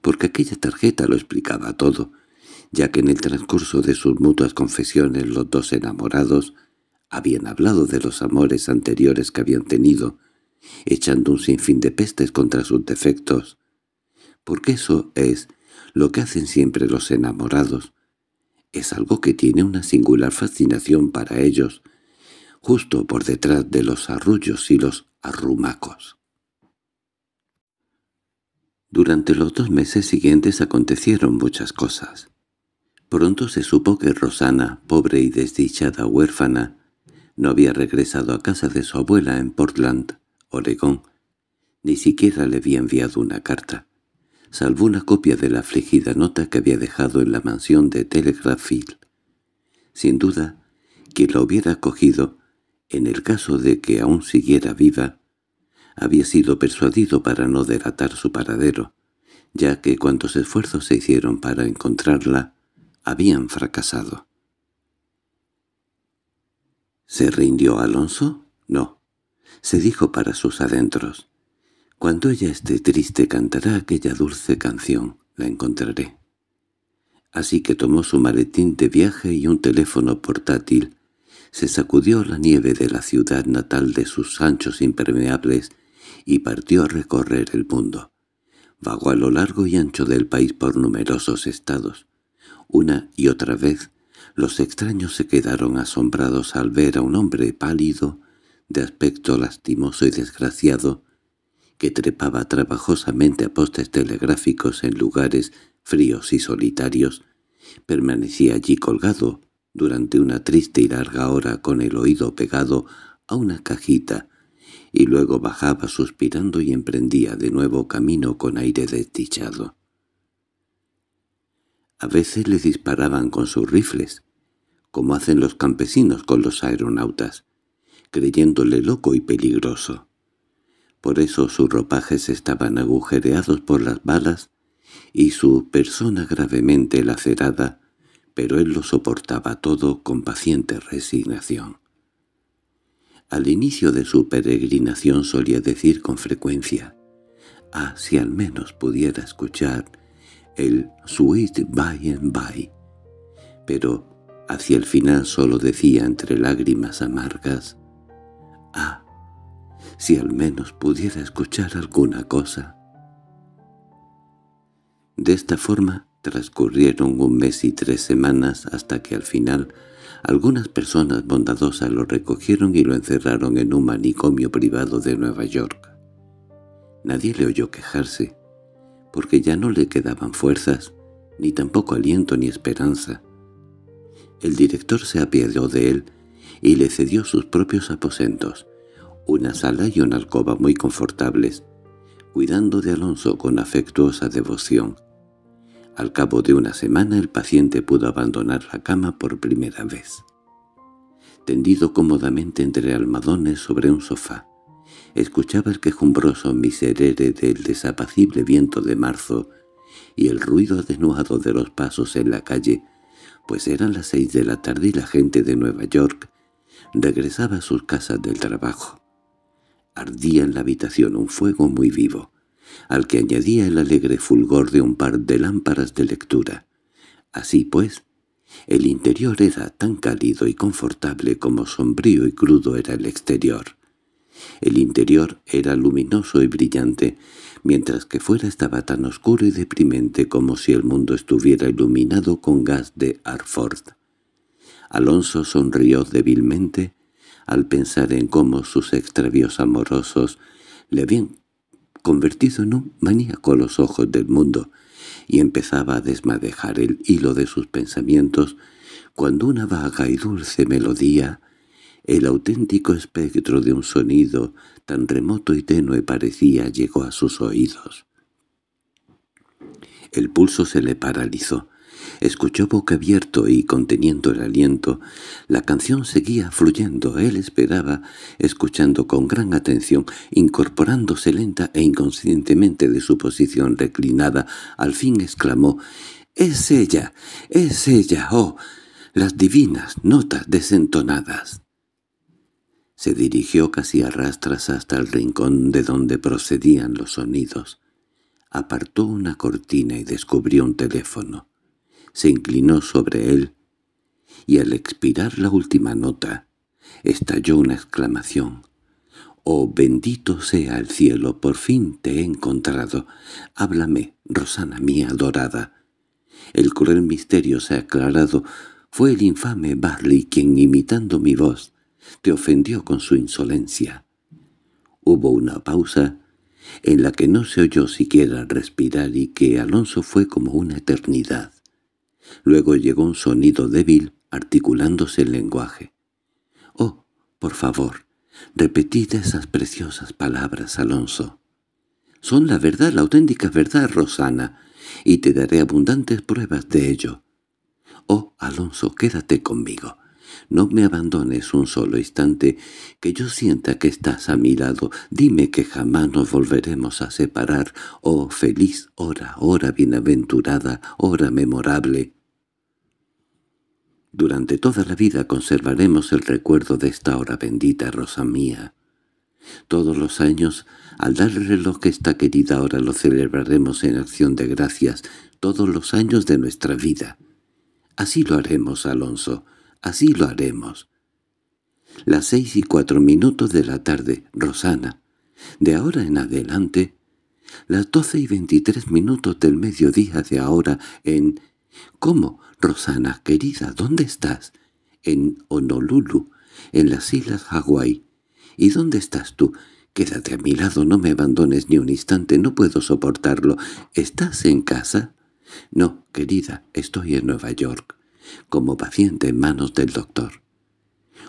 porque aquella tarjeta lo explicaba todo, ya que en el transcurso de sus mutuas confesiones los dos enamorados habían hablado de los amores anteriores que habían tenido, echando un sinfín de pestes contra sus defectos, porque eso es lo que hacen siempre los enamorados. Es algo que tiene una singular fascinación para ellos, justo por detrás de los arrullos y los arrumacos. Durante los dos meses siguientes acontecieron muchas cosas. Pronto se supo que Rosana, pobre y desdichada huérfana, no había regresado a casa de su abuela en Portland, Oregón. Ni siquiera le había enviado una carta, salvo una copia de la afligida nota que había dejado en la mansión de Telegraph Hill. Sin duda, quien la hubiera cogido, en el caso de que aún siguiera viva, había sido persuadido para no delatar su paradero, ya que cuantos esfuerzos se hicieron para encontrarla, habían fracasado. ¿Se rindió Alonso? No. Se dijo para sus adentros. Cuando ella esté triste cantará aquella dulce canción. La encontraré. Así que tomó su maletín de viaje y un teléfono portátil. Se sacudió la nieve de la ciudad natal de sus anchos impermeables y partió a recorrer el mundo. Vagó a lo largo y ancho del país por numerosos estados. Una y otra vez los extraños se quedaron asombrados al ver a un hombre pálido, de aspecto lastimoso y desgraciado, que trepaba trabajosamente a postes telegráficos en lugares fríos y solitarios, permanecía allí colgado durante una triste y larga hora con el oído pegado a una cajita, y luego bajaba suspirando y emprendía de nuevo camino con aire desdichado. A veces le disparaban con sus rifles, como hacen los campesinos con los aeronautas, creyéndole loco y peligroso. Por eso sus ropajes estaban agujereados por las balas y su persona gravemente lacerada, pero él lo soportaba todo con paciente resignación. Al inicio de su peregrinación solía decir con frecuencia, «Ah, si al menos pudiera escuchar el «Sweet by and by», pero hacia el final solo decía entre lágrimas amargas «Ah, si al menos pudiera escuchar alguna cosa». De esta forma transcurrieron un mes y tres semanas hasta que al final algunas personas bondadosas lo recogieron y lo encerraron en un manicomio privado de Nueva York. Nadie le oyó quejarse, porque ya no le quedaban fuerzas, ni tampoco aliento ni esperanza. El director se apiadó de él y le cedió sus propios aposentos, una sala y una alcoba muy confortables, cuidando de Alonso con afectuosa devoción. Al cabo de una semana el paciente pudo abandonar la cama por primera vez. Tendido cómodamente entre almadones sobre un sofá, Escuchaba el quejumbroso miserere del desapacible viento de marzo y el ruido desnudado de los pasos en la calle, pues eran las seis de la tarde y la gente de Nueva York regresaba a sus casas del trabajo. Ardía en la habitación un fuego muy vivo, al que añadía el alegre fulgor de un par de lámparas de lectura. Así pues, el interior era tan cálido y confortable como sombrío y crudo era el exterior. El interior era luminoso y brillante, mientras que fuera estaba tan oscuro y deprimente como si el mundo estuviera iluminado con gas de Arford. Alonso sonrió débilmente al pensar en cómo sus extravíos amorosos le habían convertido en un maníaco los ojos del mundo, y empezaba a desmadejar el hilo de sus pensamientos cuando una vaga y dulce melodía el auténtico espectro de un sonido tan remoto y tenue parecía llegó a sus oídos. El pulso se le paralizó. Escuchó boca abierto y, conteniendo el aliento, la canción seguía fluyendo. Él esperaba, escuchando con gran atención, incorporándose lenta e inconscientemente de su posición reclinada. Al fin exclamó, «¡Es ella! ¡Es ella! ¡Oh! Las divinas notas desentonadas!» Se dirigió casi a rastras hasta el rincón de donde procedían los sonidos. Apartó una cortina y descubrió un teléfono. Se inclinó sobre él y al expirar la última nota estalló una exclamación. «¡Oh, bendito sea el cielo! Por fin te he encontrado. Háblame, Rosana mía adorada». El cruel misterio se ha aclarado. Fue el infame Barley quien, imitando mi voz, te ofendió con su insolencia. Hubo una pausa en la que no se oyó siquiera respirar y que Alonso fue como una eternidad. Luego llegó un sonido débil articulándose el lenguaje. «Oh, por favor, repetid esas preciosas palabras, Alonso. Son la verdad, la auténtica verdad, Rosana, y te daré abundantes pruebas de ello. Oh, Alonso, quédate conmigo. No me abandones un solo instante, que yo sienta que estás a mi lado. Dime que jamás nos volveremos a separar. Oh, feliz hora, hora bienaventurada, hora memorable. Durante toda la vida conservaremos el recuerdo de esta hora bendita, Rosa mía. Todos los años, al dar el reloj que esta querida hora lo celebraremos en acción de gracias, todos los años de nuestra vida. Así lo haremos, Alonso. Así lo haremos. Las seis y cuatro minutos de la tarde, Rosana. De ahora en adelante, las doce y veintitrés minutos del mediodía de ahora en... ¿Cómo, Rosana, querida, dónde estás? En Honolulu, en las Islas Hawái. ¿Y dónde estás tú? Quédate a mi lado, no me abandones ni un instante, no puedo soportarlo. ¿Estás en casa? No, querida, estoy en Nueva York como paciente en manos del doctor.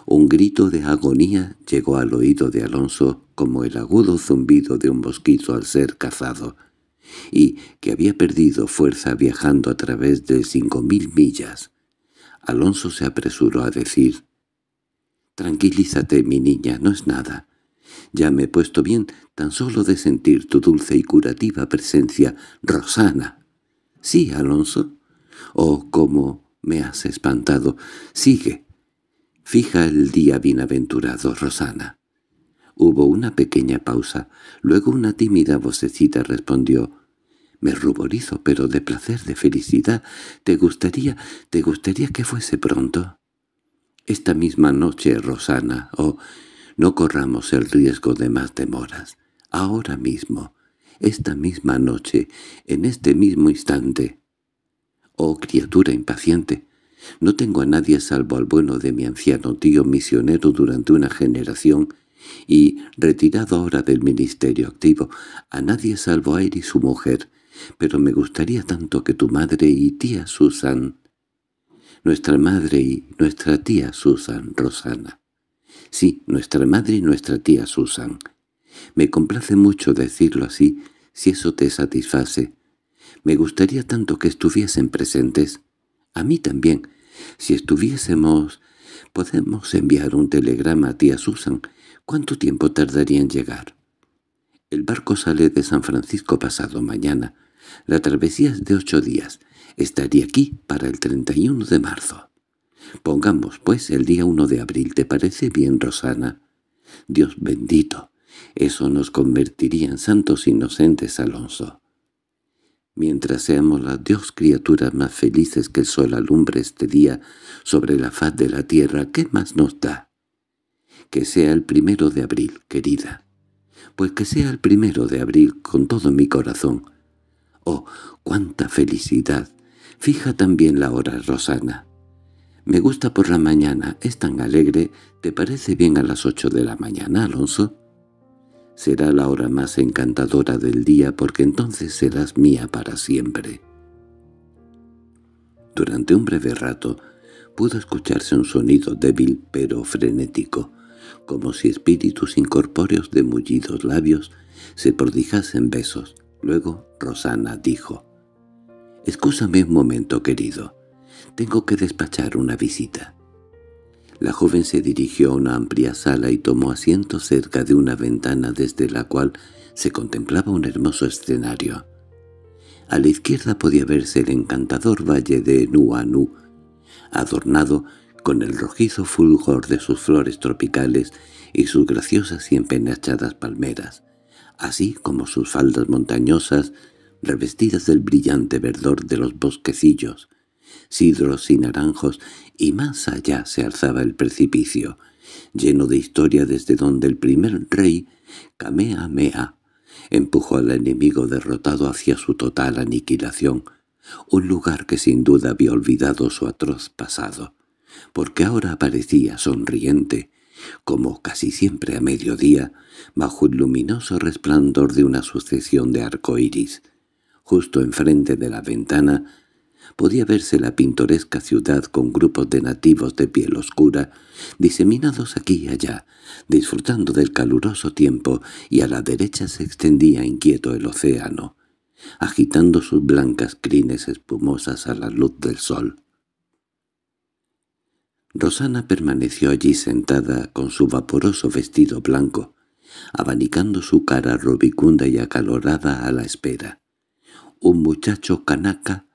Un grito de agonía llegó al oído de Alonso como el agudo zumbido de un mosquito al ser cazado, y que había perdido fuerza viajando a través de cinco mil millas. Alonso se apresuró a decir, «Tranquilízate, mi niña, no es nada. Ya me he puesto bien tan solo de sentir tu dulce y curativa presencia, Rosana. ¿Sí, Alonso? Oh, cómo me has espantado. Sigue. Fija el día bienaventurado, Rosana. Hubo una pequeña pausa. Luego una tímida vocecita respondió. Me ruborizo, pero de placer, de felicidad. ¿Te gustaría, te gustaría que fuese pronto? Esta misma noche, Rosana, oh, no corramos el riesgo de más demoras. Ahora mismo, esta misma noche, en este mismo instante. Oh criatura impaciente, no tengo a nadie salvo al bueno de mi anciano tío misionero durante una generación y, retirado ahora del ministerio activo, a nadie salvo a él y su mujer, pero me gustaría tanto que tu madre y tía Susan, nuestra madre y nuestra tía Susan Rosana, sí, nuestra madre y nuestra tía Susan, me complace mucho decirlo así, si eso te satisface, me gustaría tanto que estuviesen presentes. A mí también. Si estuviésemos... Podemos enviar un telegrama a tía Susan. ¿Cuánto tiempo tardaría en llegar? El barco sale de San Francisco pasado mañana. La travesía es de ocho días. Estaría aquí para el 31 de marzo. Pongamos, pues, el día 1 de abril. ¿Te parece bien, Rosana? Dios bendito. Eso nos convertiría en santos inocentes, Alonso. Mientras seamos las Dios criaturas más felices que el sol alumbre este día sobre la faz de la tierra, ¿qué más nos da? Que sea el primero de abril, querida. Pues que sea el primero de abril con todo mi corazón. ¡Oh, cuánta felicidad! Fija también la hora, Rosana. Me gusta por la mañana, es tan alegre. ¿Te parece bien a las ocho de la mañana, Alonso? Será la hora más encantadora del día porque entonces serás mía para siempre. Durante un breve rato pudo escucharse un sonido débil pero frenético, como si espíritus incorpóreos de mullidos labios se prodijasen besos. Luego Rosana dijo, «Excúsame un momento, querido. Tengo que despachar una visita». La joven se dirigió a una amplia sala y tomó asiento cerca de una ventana desde la cual se contemplaba un hermoso escenario. A la izquierda podía verse el encantador valle de Nuanu, adornado con el rojizo fulgor de sus flores tropicales y sus graciosas y empenachadas palmeras, así como sus faldas montañosas revestidas del brillante verdor de los bosquecillos, Sidros y naranjos, y más allá se alzaba el precipicio, lleno de historia desde donde el primer rey, Kamehameha, empujó al enemigo derrotado hacia su total aniquilación, un lugar que sin duda había olvidado su atroz pasado, porque ahora aparecía sonriente, como casi siempre a mediodía, bajo el luminoso resplandor de una sucesión de arcoíris. Justo enfrente de la ventana podía verse la pintoresca ciudad con grupos de nativos de piel oscura, diseminados aquí y allá, disfrutando del caluroso tiempo, y a la derecha se extendía inquieto el océano, agitando sus blancas crines espumosas a la luz del sol. Rosana permaneció allí sentada con su vaporoso vestido blanco, abanicando su cara rubicunda y acalorada a la espera. Un muchacho canaca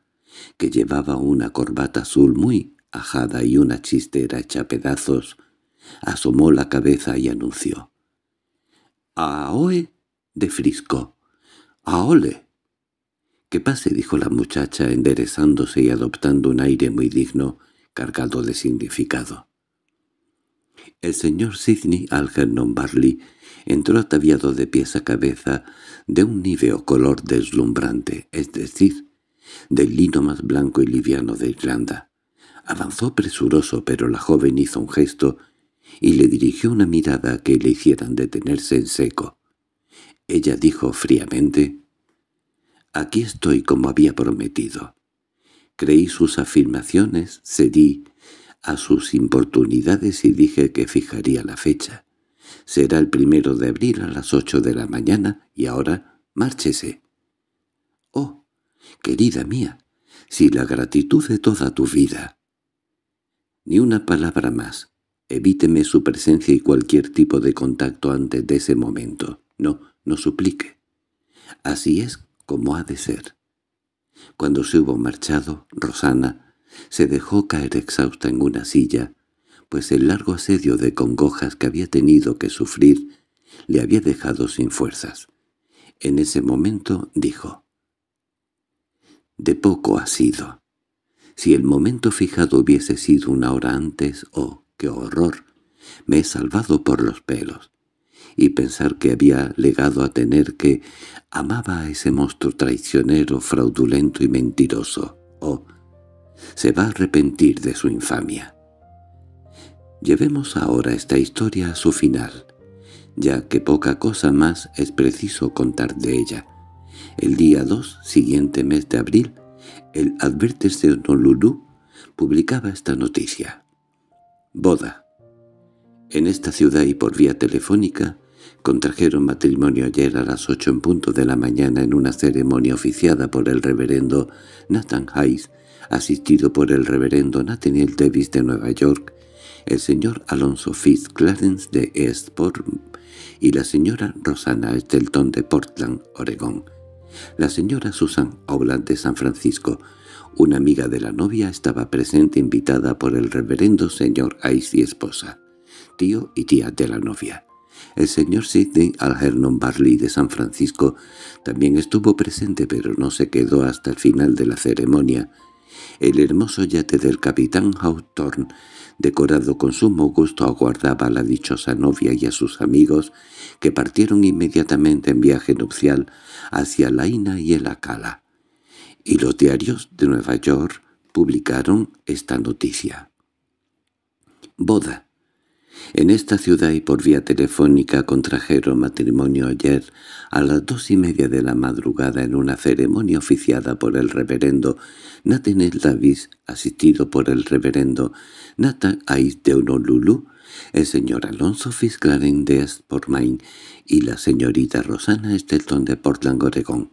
que llevaba una corbata azul muy ajada y una chistera hecha pedazos, asomó la cabeza y anunció. —¡Aoe! —de Frisco. —¡Aole! «Que pase? —dijo la muchacha, enderezándose y adoptando un aire muy digno, cargado de significado. El señor Sidney Algernon Barley entró ataviado de pies a cabeza de un níveo color deslumbrante, es decir, del lino más blanco y liviano de Irlanda. Avanzó presuroso, pero la joven hizo un gesto y le dirigió una mirada que le hicieran detenerse en seco. Ella dijo fríamente, «Aquí estoy como había prometido. Creí sus afirmaciones, cedí a sus importunidades y dije que fijaría la fecha. Será el primero de abril a las ocho de la mañana y ahora márchese». «Oh», querida mía, si la gratitud de toda tu vida. Ni una palabra más. Evíteme su presencia y cualquier tipo de contacto antes de ese momento. No, no suplique. Así es como ha de ser. Cuando se hubo marchado, Rosana se dejó caer exhausta en una silla, pues el largo asedio de congojas que había tenido que sufrir le había dejado sin fuerzas. En ese momento dijo, de poco ha sido. Si el momento fijado hubiese sido una hora antes, oh, qué horror, me he salvado por los pelos. Y pensar que había legado a tener que amaba a ese monstruo traicionero, fraudulento y mentiroso, oh, se va a arrepentir de su infamia. Llevemos ahora esta historia a su final, ya que poca cosa más es preciso contar de ella, el día 2, siguiente mes de abril, el Advertes de Honolulu publicaba esta noticia. Boda. En esta ciudad y por vía telefónica, contrajeron matrimonio ayer a las 8 en punto de la mañana en una ceremonia oficiada por el reverendo Nathan Hayes, asistido por el reverendo Nathaniel Davis de Nueva York, el señor Alonso Fitz Clarence de Eastport y la señora Rosana Stelton de Portland, Oregón. La señora Susan Obland de San Francisco, una amiga de la novia, estaba presente invitada por el reverendo señor Ice y esposa, tío y tía de la novia. El señor Sidney Algernon Barley de San Francisco también estuvo presente pero no se quedó hasta el final de la ceremonia, el hermoso yate del capitán Hawthorne, decorado con sumo gusto, aguardaba a la dichosa novia y a sus amigos, que partieron inmediatamente en viaje nupcial hacia la Ina y el Acala. Y los diarios de Nueva York publicaron esta noticia. Boda en esta ciudad y por vía telefónica contrajeron matrimonio ayer a las dos y media de la madrugada en una ceremonia oficiada por el reverendo Nathaniel Davis, asistido por el reverendo Nathan Ais de el señor Alonso Fitzclaren de Main y la señorita Rosana Stelton de Portland, Oregón.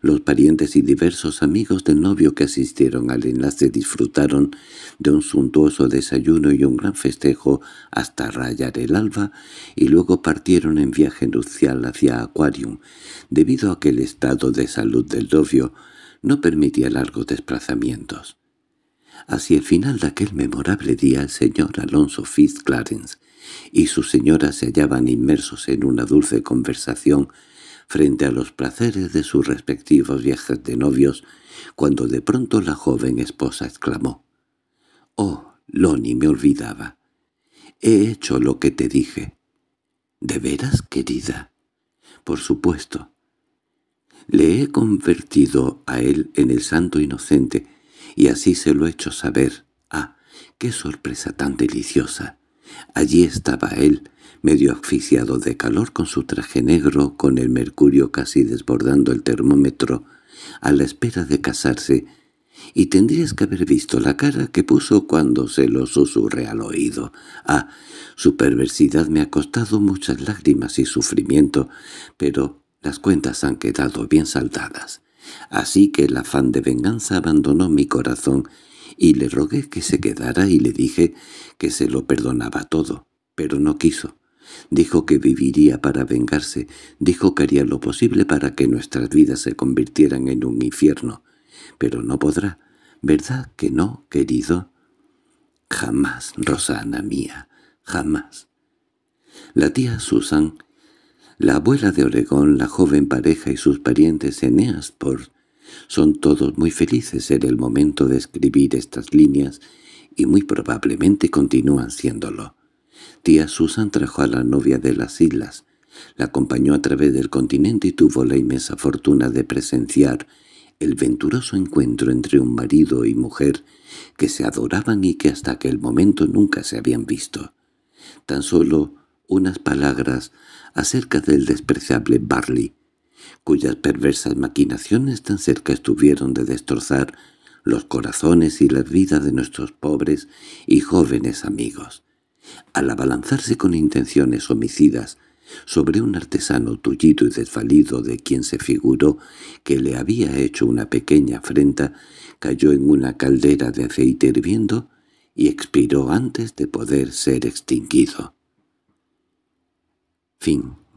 Los parientes y diversos amigos del novio que asistieron al enlace disfrutaron de un suntuoso desayuno y un gran festejo hasta rayar el alba y luego partieron en viaje nupcial hacia Aquarium. Debido a que el estado de salud del novio no permitía largos desplazamientos. Hacia el final de aquel memorable día el señor Alonso Fitzclarence y su señora se hallaban inmersos en una dulce conversación frente a los placeres de sus respectivos viajes de novios, cuando de pronto la joven esposa exclamó, «Oh, Loni, me olvidaba. He hecho lo que te dije». «¿De veras, querida?» «Por supuesto». «Le he convertido a él en el santo inocente, y así se lo he hecho saber. Ah, qué sorpresa tan deliciosa. Allí estaba él, medio asfixiado de calor con su traje negro, con el mercurio casi desbordando el termómetro, a la espera de casarse, y tendrías que haber visto la cara que puso cuando se lo susurré al oído. Ah, su perversidad me ha costado muchas lágrimas y sufrimiento, pero las cuentas han quedado bien saldadas. Así que el afán de venganza abandonó mi corazón y le rogué que se quedara y le dije que se lo perdonaba todo, pero no quiso. Dijo que viviría para vengarse, dijo que haría lo posible para que nuestras vidas se convirtieran en un infierno, pero no podrá, ¿verdad que no, querido? Jamás, Rosana mía, jamás. La tía Susan, la abuela de Oregón, la joven pareja y sus parientes Eneas por son todos muy felices en el momento de escribir estas líneas y muy probablemente continúan siéndolo. Tía Susan trajo a la novia de las islas, la acompañó a través del continente y tuvo la inmensa fortuna de presenciar el venturoso encuentro entre un marido y mujer que se adoraban y que hasta aquel momento nunca se habían visto. Tan solo unas palabras acerca del despreciable Barley cuyas perversas maquinaciones tan cerca estuvieron de destrozar los corazones y las vidas de nuestros pobres y jóvenes amigos. Al abalanzarse con intenciones homicidas sobre un artesano tullido y desvalido de quien se figuró que le había hecho una pequeña afrenta, cayó en una caldera de aceite hirviendo y expiró antes de poder ser extinguido. Fin